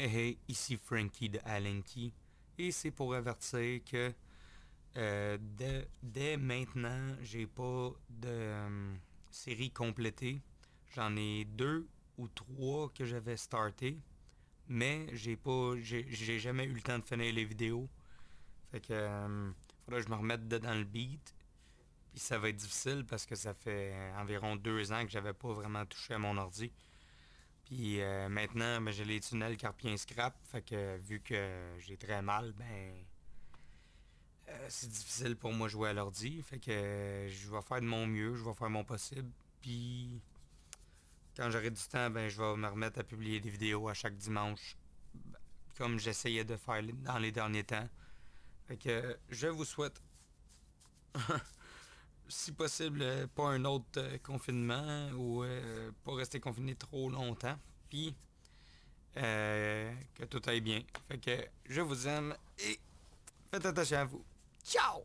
Hey hey, ici Frankie de Alenki et c'est pour avertir que euh, dès maintenant, j'ai pas de euh, série complétée. J'en ai deux ou trois que j'avais starté, mais j'ai pas j'ai jamais eu le temps de finir les vidéos. Fait que euh, faudra que je me remette dedans le beat. Puis ça va être difficile parce que ça fait environ deux ans que j'avais pas vraiment touché à mon ordi. Puis euh, maintenant, ben, j'ai les tunnels carpien scrap. Fait que vu que j'ai très mal, ben euh, c'est difficile pour moi de jouer à l'ordi. Fait que je vais faire de mon mieux, je vais faire mon possible. Puis quand j'aurai du temps, ben je vais me remettre à publier des vidéos à chaque dimanche, comme j'essayais de faire dans les derniers temps. Fait que je vous souhaite si possible, euh, pas un autre euh, confinement ou euh, pas rester confiné trop longtemps. Puis que tout aille bien. Fait que je vous aime et faites attention à vous. Ciao!